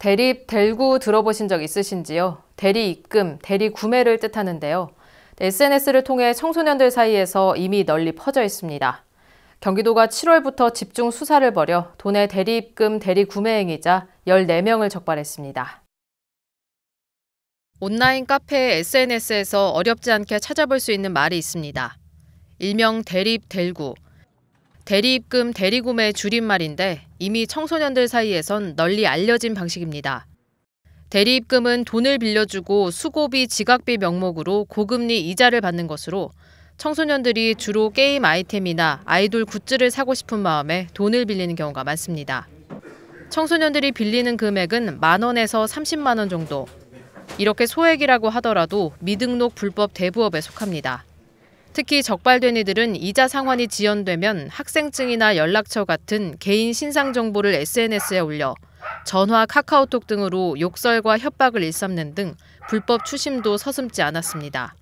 대립, 대구 들어보신 적 있으신지요? 대리 입금, 대리 구매를 뜻하는데요. SNS를 통해 청소년들 사이에서 이미 널리 퍼져 있습니다. 경기도가 7월부터 집중 수사를 벌여 돈의 대리 입금, 대리 구매 행위자 14명을 적발했습니다. 온라인 카페 SNS에서 어렵지 않게 찾아볼 수 있는 말이 있습니다. 일명 대립, 대구 대리입금 대리구매 줄임말인데 이미 청소년들 사이에선 널리 알려진 방식입니다. 대리입금은 돈을 빌려주고 수고비 지각비 명목으로 고금리 이자를 받는 것으로 청소년들이 주로 게임 아이템이나 아이돌 굿즈를 사고 싶은 마음에 돈을 빌리는 경우가 많습니다. 청소년들이 빌리는 금액은 만 원에서 30만 원 정도. 이렇게 소액이라고 하더라도 미등록 불법 대부업에 속합니다. 특히 적발된 이들은 이자 상환이 지연되면 학생증이나 연락처 같은 개인 신상 정보를 SNS에 올려 전화, 카카오톡 등으로 욕설과 협박을 일삼는 등 불법 추심도 서슴지 않았습니다.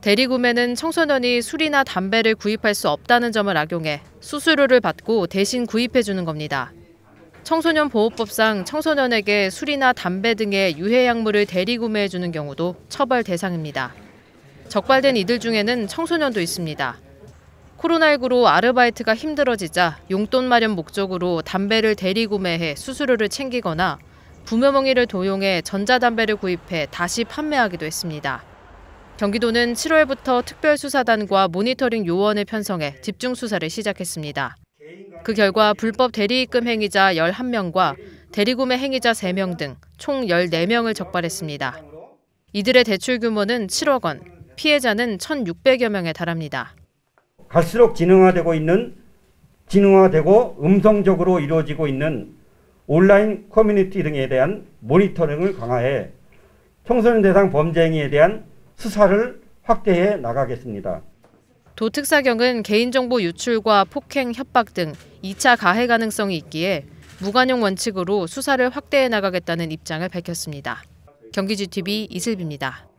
대리구매는 청소년이 술이나 담배를 구입할 수 없다는 점을 악용해 수수료를 받고 대신 구입해주는 겁니다. 청소년 보호법상 청소년에게 술이나 담배 등의 유해 약물을 대리구매해주는 경우도 처벌 대상입니다. 적발된 이들 중에는 청소년도 있습니다. 코로나19로 아르바이트가 힘들어지자 용돈 마련 목적으로 담배를 대리 구매해 수수료를 챙기거나 부메멍이를 도용해 전자담배를 구입해 다시 판매하기도 했습니다. 경기도는 7월부터 특별수사단과 모니터링 요원을 편성해 집중 수사를 시작했습니다. 그 결과 불법 대리입금 행위자 11명과 대리구매 행위자 3명 등 총 14명을 적발했습니다. 이들의 대출 규모는 7억 원, 피해자는 1,600여 명에 달합니다. 갈수록 지능화되고 있는 지능화되고 음성적으로 이루어지고 있는 온라인 커뮤니티 등에 대한 모니터링을 강화해 청소년 대상 범죄 행위에 대한 수사를 확대해 나가겠습니다. 도특사경은 개인정보 유출과 폭행, 협박 등 2차 가해 가능성이 있기에 무관용 원칙으로 수사를 확대해 나가겠다는 입장을 밝혔습니다. 경기지TV 이슬비입니다.